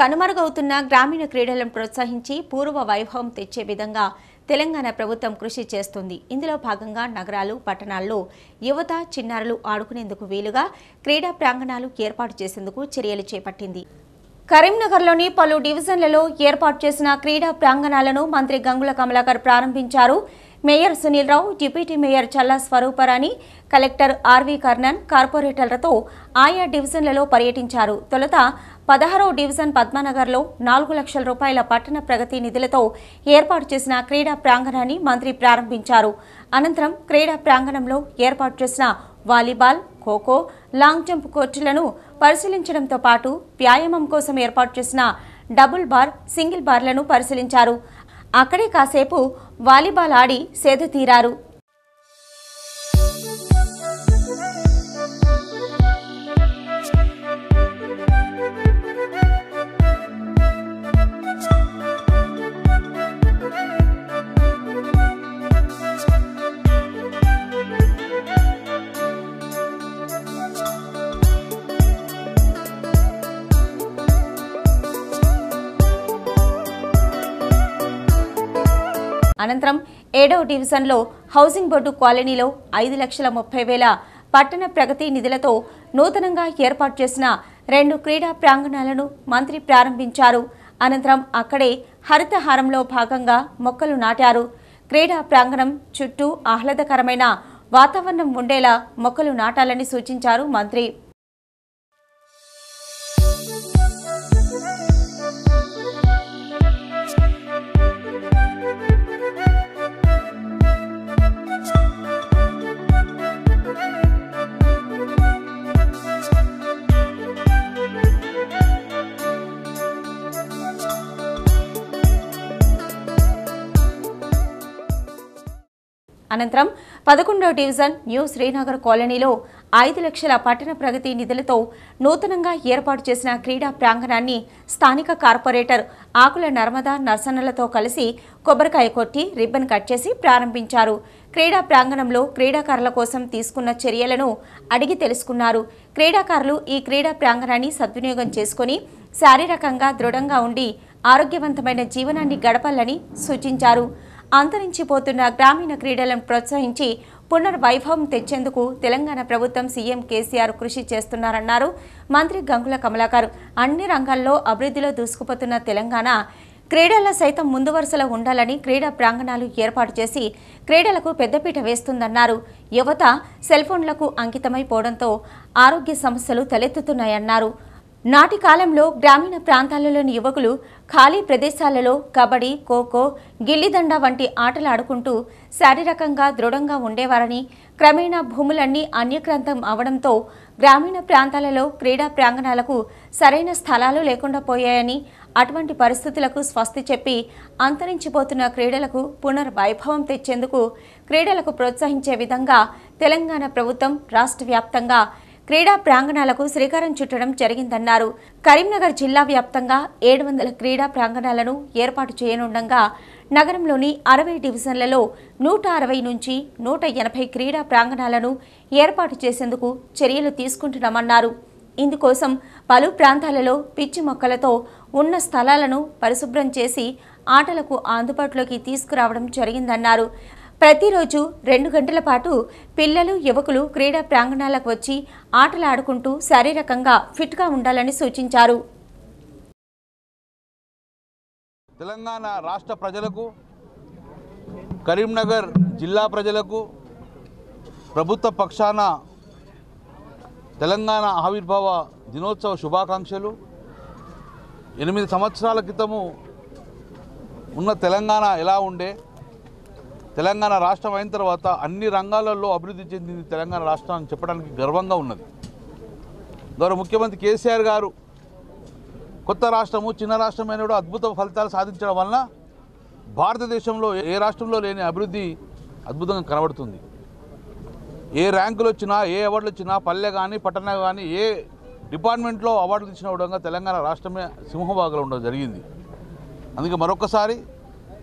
కనుమరుగవుతున్న గ్రామీణ క్రీడలను ప్రోత్సహించి పూర్వ వైభవం తెచ్చే విధంగా తెలంగాణ ప్రభుత్వం కృషి చేస్తుంది ఇందులో భాగంగా నగరాలు పట్టణాల్లో యువత చిన్నారులు ఆడుకునేందుకు వీలుగా క్రీడా ప్రాంగణాలు ఏర్పాటు చేసేందుకు చర్యలు చేపట్టింది కరీంనగర్లోని పలు డివిజన్లలో ఏర్పాటు చేసిన క్రీడా ప్రాంగణాలను మంత్రి గంగుల కమలాకర్ ప్రారంభించారు mayor Sunil Rao deputy mayor Challa Swarooparani collector RV Karnan కార్పొరేటర్లతో ఆయా డివిజన్లలో పర్యటించారు తొలుత పదహారో డివిజన్ పద్మనగర్లో నాలుగు లక్షల రూపాయల పట్టణ ప్రగతి నిధులతో ఏర్పాటు చేసిన క్రీడా ప్రాంగణాన్ని మంత్రి ప్రారంభించారు అనంతరం క్రీడా ప్రాంగణంలో ఏర్పాటు చేసిన వాలీబాల్ ఖోఖో లాంగ్ జంప్ కోర్టులను పరిశీలించడంతో పాటు వ్యాయామం కోసం ఏర్పాటు చేసిన డబుల్ బార్ సింగిల్ బార్లను పరిశీలించారు అక్కడే కాసేపు వాలీబాల్ ఆడి సేదతీరారు తీరారు అనంతరం ఏడవ డివిజన్లో హౌసింగ్ బోర్డు కాలనీలో ఐదు లక్షల ముప్పై వేల పట్టణ ప్రగతి నిధులతో నూతనంగా ఏర్పాటు చేసిన రెండు క్రీడా ప్రాంగణాలను మంత్రి ప్రారంభించారు అనంతరం అక్కడే హరితహారంలో భాగంగా మొక్కలు నాటారు క్రీడా ప్రాంగణం చుట్టూ ఆహ్లాదకరమైన వాతావరణం ఉండేలా మొక్కలు నాటాలని సూచించారు మంత్రి అనంతరం పదకొండవ డివిజన్ న్యూ శ్రీనగర్ కాలనీలో ఐదు లక్షల పట్టణ ప్రగతి నిధులతో నూతనంగా ఏర్పాటు చేసిన క్రీడా ప్రాంగణాన్ని స్థానిక కార్పొరేటర్ ఆకుల నర్మదా నర్సన్నలతో కలిసి కొబ్బరికాయ కొట్టి రిబ్బన్ కట్ చేసి ప్రారంభించారు క్రీడా ప్రాంగణంలో క్రీడాకారుల కోసం తీసుకున్న చర్యలను అడిగి తెలుసుకున్నారు క్రీడాకారులు ఈ క్రీడా ప్రాంగణాన్ని సద్వినియోగం చేసుకుని శారీరకంగా దృఢంగా ఉండి ఆరోగ్యవంతమైన జీవనాన్ని గడపాలని సూచించారు అంతరించిపోతున్న గ్రామీణ క్రీడలను ప్రోత్సహించి పునర్వైభవం తెచ్చేందుకు తెలంగాణ ప్రభుత్వం సీఎం కేసీఆర్ కృషి చేస్తున్నారన్నారు మంత్రి గంగుల కమలాకర్ అన్ని రంగాల్లో అభివృద్ధిలో దూసుకుపోతున్న తెలంగాణ క్రీడల్లో సైతం ముందు వరుసలో ఉండాలని క్రీడా ప్రాంగణాలు ఏర్పాటు చేసి క్రీడలకు పెద్దపీట వేస్తుందన్నారు యువత సెల్ఫోన్లకు అంకితమైపోవడంతో ఆరోగ్య సమస్యలు తలెత్తుతున్నాయన్నారు నాటి కాలంలో గ్రామీణ ప్రాంతాలలోని యువకులు ఖాళీ ప్రదేశాలలో కబడ్డీ ఖోఖో గిల్లిదండ వంటి ఆటలు ఆడుకుంటూ శారీరకంగా దృఢంగా ఉండేవారని క్రమేణా భూములన్నీ అన్యక్రాంతం అవడంతో గ్రామీణ ప్రాంతాలలో క్రీడా ప్రాంగణాలకు సరైన స్థలాలు లేకుండా పోయాయని అటువంటి పరిస్థితులకు స్వస్తి చెప్పి అంతరించిపోతున్న క్రీడలకు పునర్వైభవం తెచ్చేందుకు క్రీడలకు ప్రోత్సహించే విధంగా తెలంగాణ ప్రభుత్వం రాష్ట్ర వ్యాప్తంగా క్రీడా ప్రాంగణాలకు శ్రీకారం చుట్టడం జరిగిందన్నారు కరీంనగర్ జిల్లా వ్యాప్తంగా ఏడు వందల క్రీడా ప్రాంగణాలను ఏర్పాటు చేయనుండగా నగరంలోని అరవై డివిజన్లలో నూట అరవై నుంచి నూట ఎనభై క్రీడా ప్రాంగణాలను ఏర్పాటు చేసేందుకు చర్యలు తీసుకుంటున్నామన్నారు ఇందుకోసం పలు ప్రాంతాలలో పిచ్చి మొక్కలతో ఉన్న స్థలాలను పరిశుభ్రం చేసి ఆటలకు అందుబాటులోకి తీసుకురావడం జరిగిందన్నారు ప్రతిరోజు రెండు గంటల పాటు పిల్లలు యువకులు క్రీడా ప్రాంగణాలకు వచ్చి ఆటలాడుకుంటూ శారీరకంగా ఫిట్గా ఉండాలని సూచించారు తెలంగాణ రాష్ట్ర ప్రజలకు కరీంనగర్ జిల్లా ప్రజలకు ప్రభుత్వ పక్షాన తెలంగాణ ఆవిర్భావ దినోత్సవ శుభాకాంక్షలు ఎనిమిది సంవత్సరాల క్రితము ఉన్న తెలంగాణ ఎలా ఉండే తెలంగాణ రాష్ట్రం అయిన తర్వాత అన్ని రంగాలలో అభివృద్ధి చెందింది తెలంగాణ రాష్ట్రం అని చెప్పడానికి గర్వంగా ఉన్నది గౌరవ ముఖ్యమంత్రి కేసీఆర్ గారు కొత్త రాష్ట్రము చిన్న రాష్ట్రమైన కూడా అద్భుత ఫలితాలు సాధించడం వలన భారతదేశంలో ఏ రాష్ట్రంలో లేని అభివృద్ధి అద్భుతంగా కనబడుతుంది ఏ ర్యాంకులు వచ్చినా ఏ అవార్డులు వచ్చినా పల్లె కానీ పట్టణ కానీ ఏ డిపార్ట్మెంట్లో అవార్డులు ఇచ్చిన విధంగా తెలంగాణ రాష్ట్రమే సింహభాగంలో ఉండడం జరిగింది అందుకే మరొకసారి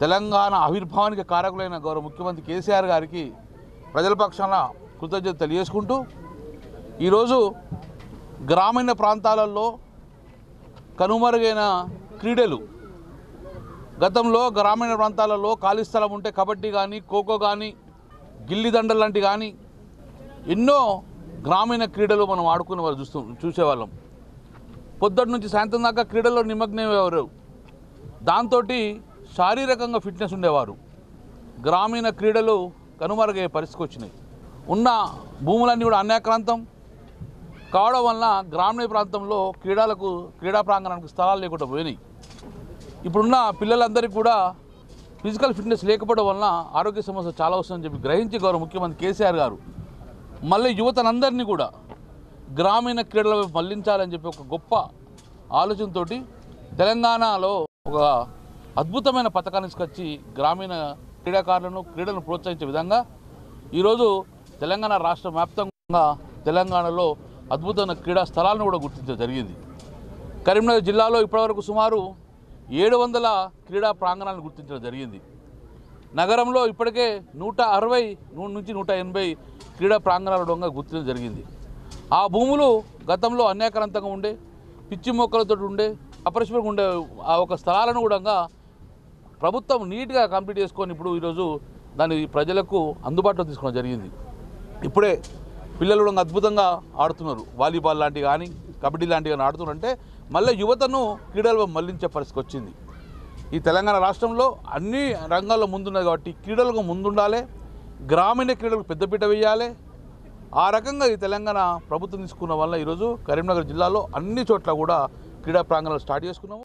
తెలంగాణ ఆవిర్భావానికి కారకులైన గౌరవ ముఖ్యమంత్రి కేసీఆర్ గారికి ప్రజల పక్షాన కృతజ్ఞత తెలియజేసుకుంటూ ఈరోజు గ్రామీణ ప్రాంతాలలో కనుమరుగైన క్రీడలు గతంలో గ్రామీణ ప్రాంతాలలో ఖాళీ స్థలం ఉంటే కబడ్డీ కానీ ఖోఖో కానీ గిల్లిదండలు లాంటి కానీ ఎన్నో గ్రామీణ క్రీడలు మనం ఆడుకునే వాళ్ళు చూస్తు చూసేవాళ్ళం పొద్దుటి నుంచి సాయంత్రం దాకా క్రీడల్లో నిమగ్నమయ్యేవారు దాంతో శారీరకంగా ఫిట్నెస్ ఉండేవారు గ్రామీణ క్రీడలు కనుమరుగయ్యే పరిస్థితికి వచ్చినాయి ఉన్న భూములన్నీ కూడా అన్యాక్రాంతం కావడం వలన గ్రామీణ ప్రాంతంలో క్రీడలకు క్రీడా ప్రాంగణానికి స్థలాలు లేకుండా పోయినాయి ఇప్పుడున్న పిల్లలందరికీ కూడా ఫిజికల్ ఫిట్నెస్ లేకపోవడం వలన ఆరోగ్య సమస్య చాలా వస్తుందని చెప్పి గ్రహించి గౌరవ ముఖ్యమంత్రి కేసీఆర్ గారు మళ్ళీ యువతనందరినీ కూడా గ్రామీణ క్రీడల మళ్లించాలని చెప్పి ఒక గొప్ప ఆలోచనతోటి తెలంగాణలో ఒక అద్భుతమైన పథకాన్ని తీసుకొచ్చి గ్రామీణ క్రీడాకారులను క్రీడలను ప్రోత్సహించే విధంగా ఈరోజు తెలంగాణ రాష్ట్ర వ్యాప్తంగా తెలంగాణలో అద్భుతమైన క్రీడా స్థలాలను కూడా గుర్తించడం జరిగింది కరీంనగర్ జిల్లాలో ఇప్పటివరకు సుమారు ఏడు వందల క్రీడా ప్రాంగణాలను గుర్తించడం జరిగింది నగరంలో ఇప్పటికే నూట అరవై నుంచి నూట ఎనభై క్రీడా ప్రాంగణాల దొంగ గుర్తించడం జరిగింది ఆ భూములు గతంలో అన్యాకరంతంగా ఉండే పిచ్చి మొక్కలతో ఉండే అపరిశుభ్రంగా ఉండే ఆ ఒక స్థలాలను కూడా ప్రభుత్వం నీట్గా కంప్లీట్ చేసుకొని ఇప్పుడు ఈరోజు దాన్ని ప్రజలకు అందుబాటులో తీసుకోవడం జరిగింది ఇప్పుడే పిల్లలు కూడా అద్భుతంగా ఆడుతున్నారు వాలీబాల్ లాంటివి కానీ కబడ్డీ లాంటివి కానీ ఆడుతున్నారంటే మళ్ళీ యువతను క్రీడలు మళ్లించే పరిస్థితి వచ్చింది ఈ తెలంగాణ రాష్ట్రంలో అన్ని రంగాల్లో ముందున్నది కాబట్టి క్రీడలకు ముందుండాలి గ్రామీణ క్రీడలకు పెద్దపీట వేయాలి ఆ రకంగా ఈ తెలంగాణ ప్రభుత్వం తీసుకున్న వల్ల ఈరోజు కరీంనగర్ జిల్లాలో అన్ని చోట్ల కూడా క్రీడా ప్రాంగణాలు స్టార్ట్ చేసుకున్నాము